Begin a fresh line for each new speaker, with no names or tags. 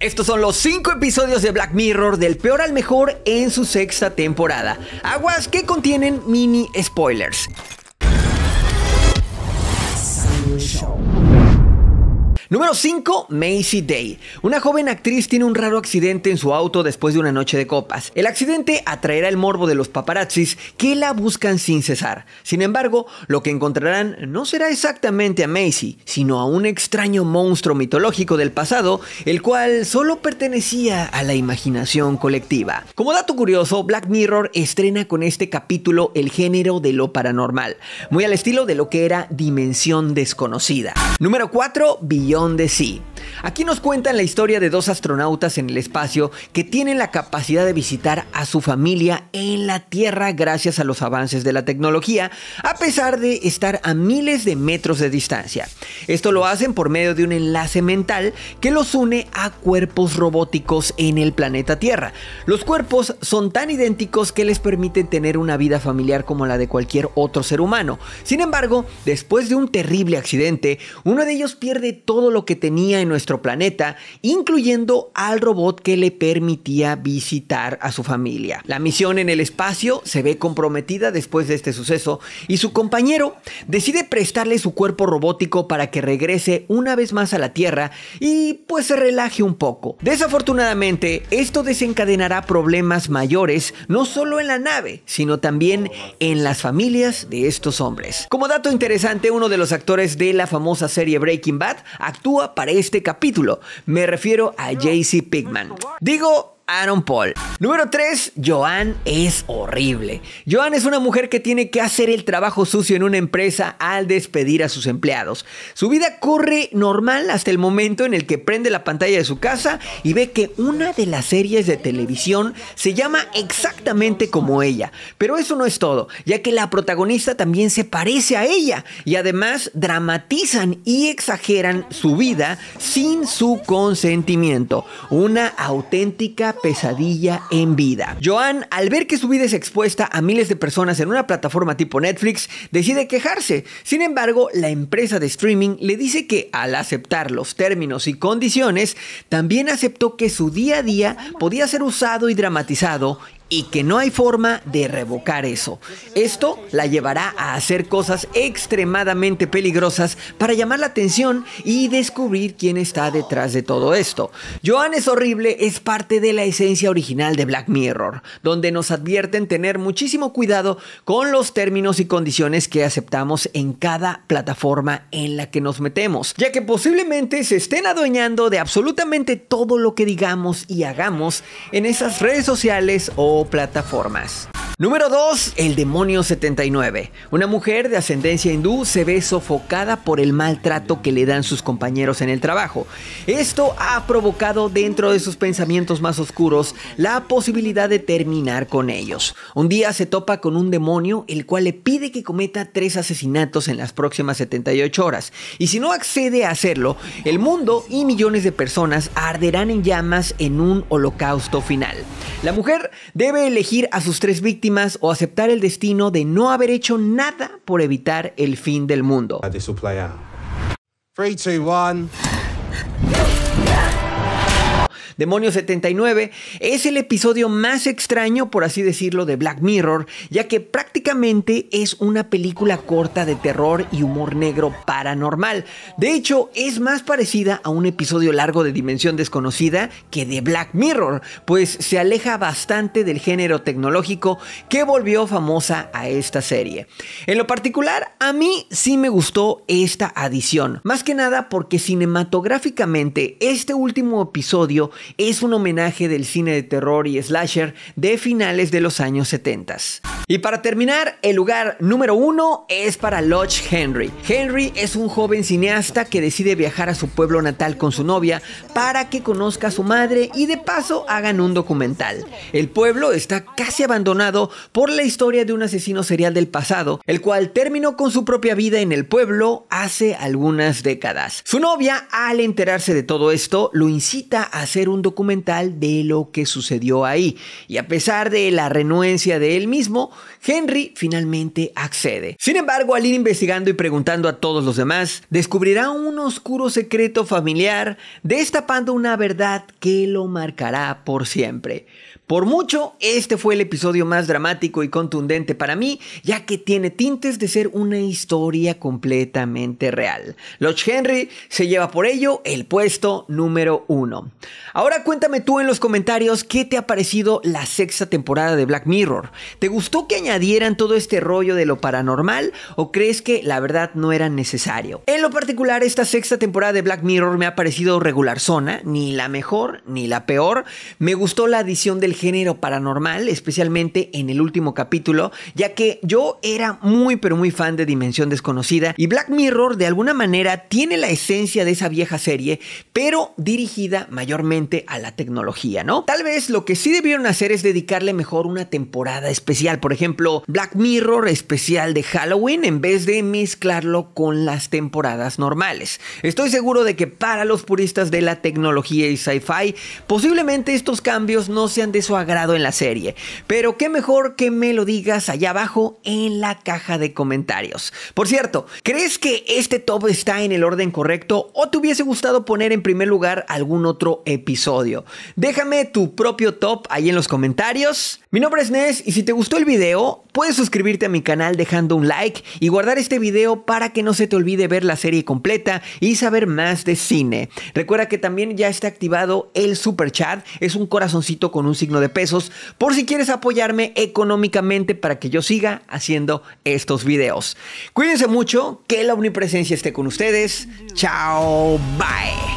Estos son los 5 episodios de Black Mirror del peor al mejor en su sexta temporada. Aguas que contienen mini spoilers. Número 5, Macy Day. Una joven actriz tiene un raro accidente en su auto después de una noche de copas. El accidente atraerá el morbo de los paparazzis que la buscan sin cesar. Sin embargo, lo que encontrarán no será exactamente a Macy, sino a un extraño monstruo mitológico del pasado, el cual solo pertenecía a la imaginación colectiva. Como dato curioso, Black Mirror estrena con este capítulo el género de lo paranormal, muy al estilo de lo que era Dimensión Desconocida. Número 4, donde sí Aquí nos cuentan la historia de dos astronautas en el espacio que tienen la capacidad de visitar a su familia en la Tierra gracias a los avances de la tecnología, a pesar de estar a miles de metros de distancia. Esto lo hacen por medio de un enlace mental que los une a cuerpos robóticos en el planeta Tierra. Los cuerpos son tan idénticos que les permiten tener una vida familiar como la de cualquier otro ser humano. Sin embargo, después de un terrible accidente, uno de ellos pierde todo lo que tenía en nuestro planeta, incluyendo al robot que le permitía visitar a su familia. La misión en el espacio se ve comprometida después de este suceso y su compañero decide prestarle su cuerpo robótico para que regrese una vez más a la Tierra y pues se relaje un poco. Desafortunadamente, esto desencadenará problemas mayores no solo en la nave, sino también en las familias de estos hombres. Como dato interesante, uno de los actores de la famosa serie Breaking Bad actúa para este capítulo me refiero a JC Pigman. Digo Aaron Paul. Número 3, Joan es horrible. Joan es una mujer que tiene que hacer el trabajo sucio en una empresa al despedir a sus empleados. Su vida corre normal hasta el momento en el que prende la pantalla de su casa y ve que una de las series de televisión se llama exactamente como ella. Pero eso no es todo, ya que la protagonista también se parece a ella y además dramatizan y exageran su vida sin su consentimiento. Una auténtica pesadilla en vida. Joan, al ver que su vida es expuesta a miles de personas en una plataforma tipo Netflix, decide quejarse. Sin embargo, la empresa de streaming le dice que al aceptar los términos y condiciones, también aceptó que su día a día podía ser usado y dramatizado y que no hay forma de revocar eso. Esto la llevará a hacer cosas extremadamente peligrosas para llamar la atención y descubrir quién está detrás de todo esto. Joan es horrible es parte de la esencia original de Black Mirror, donde nos advierten tener muchísimo cuidado con los términos y condiciones que aceptamos en cada plataforma en la que nos metemos, ya que posiblemente se estén adueñando de absolutamente todo lo que digamos y hagamos en esas redes sociales o plataformas. Número 2. El demonio 79. Una mujer de ascendencia hindú se ve sofocada por el maltrato que le dan sus compañeros en el trabajo. Esto ha provocado dentro de sus pensamientos más oscuros la posibilidad de terminar con ellos. Un día se topa con un demonio el cual le pide que cometa tres asesinatos en las próximas 78 horas. Y si no accede a hacerlo, el mundo y millones de personas arderán en llamas en un holocausto final. La mujer debe elegir a sus tres víctimas o aceptar el destino de no haber hecho nada por evitar el fin del mundo. Demonio 79, es el episodio más extraño, por así decirlo, de Black Mirror, ya que prácticamente es una película corta de terror y humor negro paranormal. De hecho, es más parecida a un episodio largo de Dimensión Desconocida que de Black Mirror, pues se aleja bastante del género tecnológico que volvió famosa a esta serie. En lo particular, a mí sí me gustó esta adición, más que nada porque cinematográficamente este último episodio es un homenaje del cine de terror y slasher de finales de los años 70. Y para terminar, el lugar número uno es para Lodge Henry. Henry es un joven cineasta que decide viajar a su pueblo natal con su novia para que conozca a su madre y de paso hagan un documental. El pueblo está casi abandonado por la historia de un asesino serial del pasado, el cual terminó con su propia vida en el pueblo hace algunas décadas. Su novia, al enterarse de todo esto, lo incita a hacer un documental de lo que sucedió ahí. Y a pesar de la renuencia de él mismo, Henry finalmente accede. Sin embargo, al ir investigando y preguntando a todos los demás, descubrirá un oscuro secreto familiar, destapando una verdad que lo marcará por siempre. Por mucho, este fue el episodio más dramático y contundente para mí, ya que tiene tintes de ser una historia completamente real. Lodge Henry se lleva por ello el puesto número uno. Ahora cuéntame tú en los comentarios qué te ha parecido la sexta temporada de Black Mirror. ¿Te gustó que añadieran todo este rollo de lo paranormal o crees que la verdad no era necesario? En lo particular, esta sexta temporada de Black Mirror me ha parecido regular zona, ni la mejor ni la peor. Me gustó la adición del género paranormal, especialmente en el último capítulo, ya que yo era muy pero muy fan de Dimensión Desconocida y Black Mirror de alguna manera tiene la esencia de esa vieja serie, pero dirigida mayormente a la tecnología, ¿no? Tal vez lo que sí debieron hacer es dedicarle mejor una temporada especial, por ejemplo, Black Mirror especial de Halloween en vez de mezclarlo con las temporadas normales. Estoy seguro de que para los puristas de la tecnología y sci-fi, posiblemente estos cambios no sean de agrado en la serie. Pero qué mejor que me lo digas allá abajo en la caja de comentarios. Por cierto, ¿crees que este top está en el orden correcto o te hubiese gustado poner en primer lugar algún otro episodio? Déjame tu propio top ahí en los comentarios. Mi nombre es Nes y si te gustó el video, puedes suscribirte a mi canal dejando un like y guardar este video para que no se te olvide ver la serie completa y saber más de cine. Recuerda que también ya está activado el super chat, es un corazoncito con un de pesos, por si quieres apoyarme económicamente para que yo siga haciendo estos videos. Cuídense mucho, que la omnipresencia esté con ustedes. Chao, bye.